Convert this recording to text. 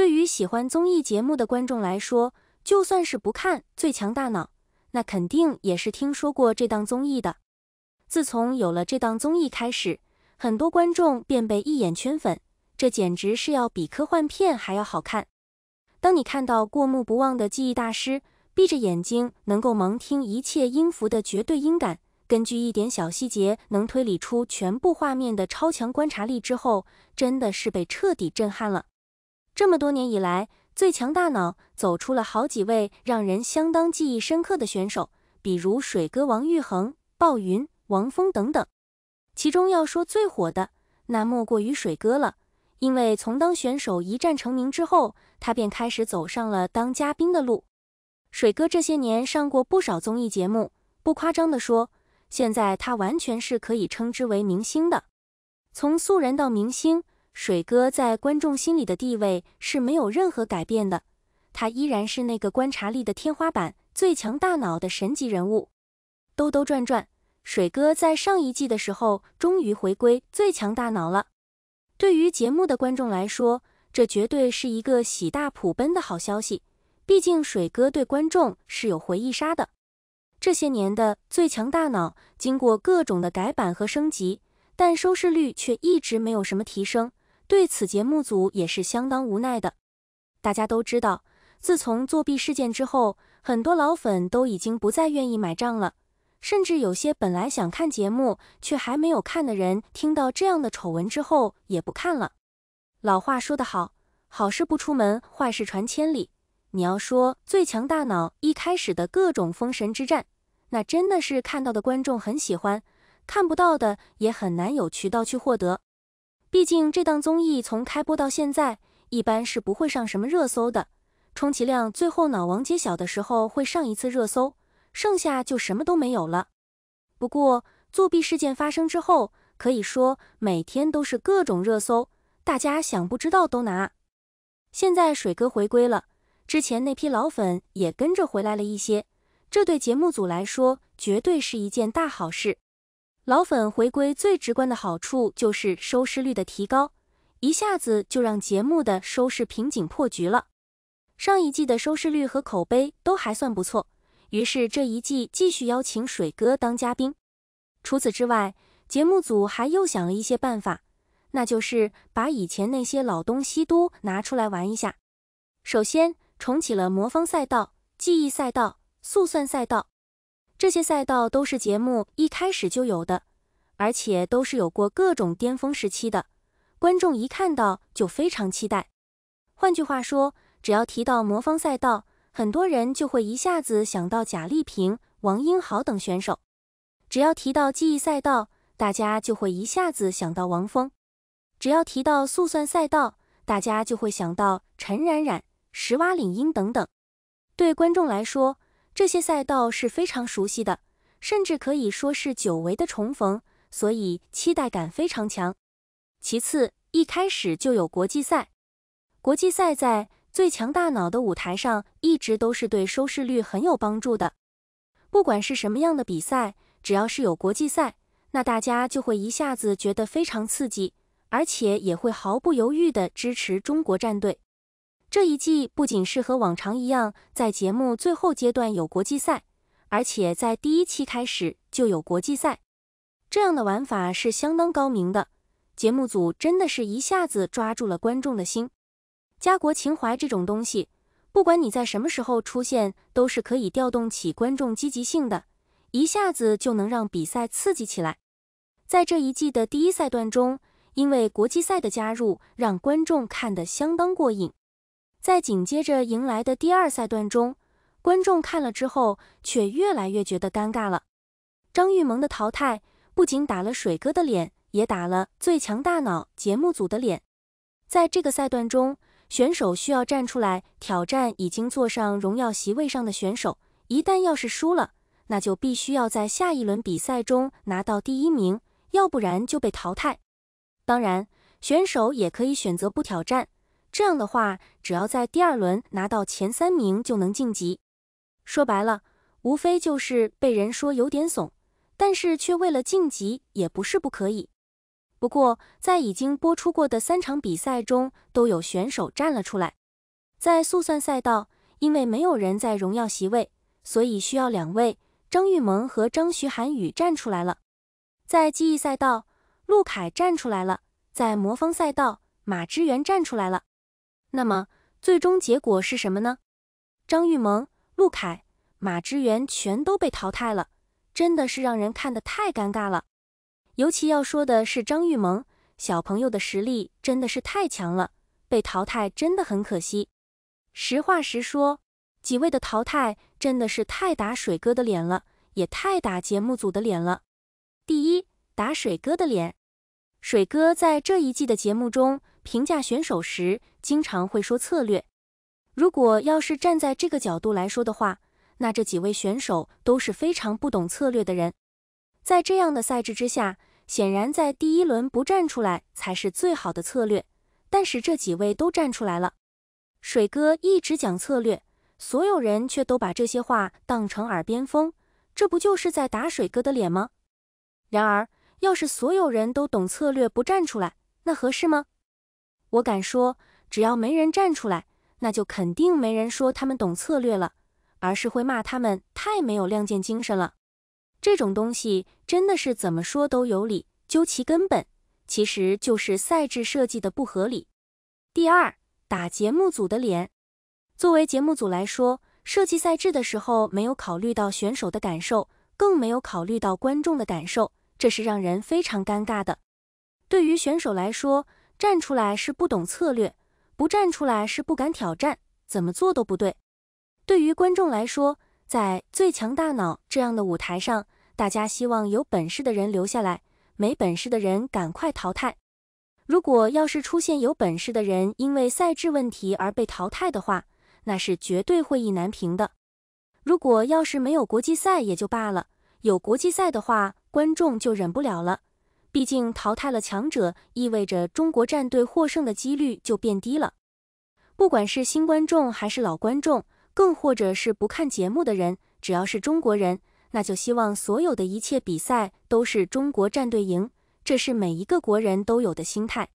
对于喜欢综艺节目的观众来说，就算是不看《最强大脑》，那肯定也是听说过这档综艺的。自从有了这档综艺开始，很多观众便被一眼圈粉，这简直是要比科幻片还要好看。当你看到过目不忘的记忆大师，闭着眼睛能够盲听一切音符的绝对音感，根据一点小细节能推理出全部画面的超强观察力之后，真的是被彻底震撼了。这么多年以来，《最强大脑》走出了好几位让人相当记忆深刻的选手，比如水哥王昱珩、鲍云、王峰等等。其中要说最火的，那莫过于水哥了。因为从当选手一战成名之后，他便开始走上了当嘉宾的路。水哥这些年上过不少综艺节目，不夸张地说，现在他完全是可以称之为明星的。从素人到明星。水哥在观众心里的地位是没有任何改变的，他依然是那个观察力的天花板、最强大脑的神级人物。兜兜转转，水哥在上一季的时候终于回归《最强大脑》了。对于节目的观众来说，这绝对是一个喜大普奔的好消息。毕竟水哥对观众是有回忆杀的。这些年的《最强大脑》经过各种的改版和升级，但收视率却一直没有什么提升。对此，节目组也是相当无奈的。大家都知道，自从作弊事件之后，很多老粉都已经不再愿意买账了。甚至有些本来想看节目却还没有看的人，听到这样的丑闻之后也不看了。老话说得好：“好事不出门，坏事传千里。”你要说《最强大脑》一开始的各种封神之战，那真的是看到的观众很喜欢，看不到的也很难有渠道去获得。毕竟这档综艺从开播到现在，一般是不会上什么热搜的，充其量最后脑王揭晓的时候会上一次热搜，剩下就什么都没有了。不过作弊事件发生之后，可以说每天都是各种热搜，大家想不知道都难。现在水哥回归了，之前那批老粉也跟着回来了一些，这对节目组来说绝对是一件大好事。老粉回归最直观的好处就是收视率的提高，一下子就让节目的收视瓶颈破局了。上一季的收视率和口碑都还算不错，于是这一季继续邀请水哥当嘉宾。除此之外，节目组还又想了一些办法，那就是把以前那些老东西都拿出来玩一下。首先重启了魔方赛道、记忆赛道、速算赛道。这些赛道都是节目一开始就有的，而且都是有过各种巅峰时期的，观众一看到就非常期待。换句话说，只要提到魔方赛道，很多人就会一下子想到贾立平、王英豪等选手；只要提到记忆赛道，大家就会一下子想到王峰；只要提到速算赛道，大家就会想到陈冉冉、石蛙、领英等等。对观众来说，这些赛道是非常熟悉的，甚至可以说是久违的重逢，所以期待感非常强。其次，一开始就有国际赛，国际赛在最强大脑的舞台上一直都是对收视率很有帮助的。不管是什么样的比赛，只要是有国际赛，那大家就会一下子觉得非常刺激，而且也会毫不犹豫地支持中国战队。这一季不仅是和往常一样，在节目最后阶段有国际赛，而且在第一期开始就有国际赛，这样的玩法是相当高明的。节目组真的是一下子抓住了观众的心。家国情怀这种东西，不管你在什么时候出现，都是可以调动起观众积极性的，一下子就能让比赛刺激起来。在这一季的第一赛段中，因为国际赛的加入，让观众看得相当过瘾。在紧接着迎来的第二赛段中，观众看了之后却越来越觉得尴尬了。张玉萌的淘汰不仅打了水哥的脸，也打了《最强大脑》节目组的脸。在这个赛段中，选手需要站出来挑战已经坐上荣耀席位上的选手，一旦要是输了，那就必须要在下一轮比赛中拿到第一名，要不然就被淘汰。当然，选手也可以选择不挑战。这样的话，只要在第二轮拿到前三名就能晋级。说白了，无非就是被人说有点怂，但是却为了晋级也不是不可以。不过，在已经播出过的三场比赛中，都有选手站了出来。在速算赛道，因为没有人在荣耀席位，所以需要两位张玉萌和张徐涵宇站出来了。在记忆赛道，陆凯站出来了。在魔方赛道，马之源站出来了。那么最终结果是什么呢？张玉萌、陆凯、马之源全都被淘汰了，真的是让人看得太尴尬了。尤其要说的是张玉萌小朋友的实力真的是太强了，被淘汰真的很可惜。实话实说，几位的淘汰真的是太打水哥的脸了，也太打节目组的脸了。第一，打水哥的脸，水哥在这一季的节目中。评价选手时经常会说策略，如果要是站在这个角度来说的话，那这几位选手都是非常不懂策略的人。在这样的赛制之下，显然在第一轮不站出来才是最好的策略。但是这几位都站出来了，水哥一直讲策略，所有人却都把这些话当成耳边风，这不就是在打水哥的脸吗？然而，要是所有人都懂策略不站出来，那合适吗？我敢说，只要没人站出来，那就肯定没人说他们懂策略了，而是会骂他们太没有亮剑精神了。这种东西真的是怎么说都有理，究其根本，其实就是赛制设计的不合理。第二，打节目组的脸。作为节目组来说，设计赛制的时候没有考虑到选手的感受，更没有考虑到观众的感受，这是让人非常尴尬的。对于选手来说，站出来是不懂策略，不站出来是不敢挑战，怎么做都不对。对于观众来说，在《最强大脑》这样的舞台上，大家希望有本事的人留下来，没本事的人赶快淘汰。如果要是出现有本事的人因为赛制问题而被淘汰的话，那是绝对会意难平的。如果要是没有国际赛也就罢了，有国际赛的话，观众就忍不了了。毕竟淘汰了强者，意味着中国战队获胜的几率就变低了。不管是新观众还是老观众，更或者是不看节目的人，只要是中国人，那就希望所有的一切比赛都是中国战队赢。这是每一个国人都有的心态。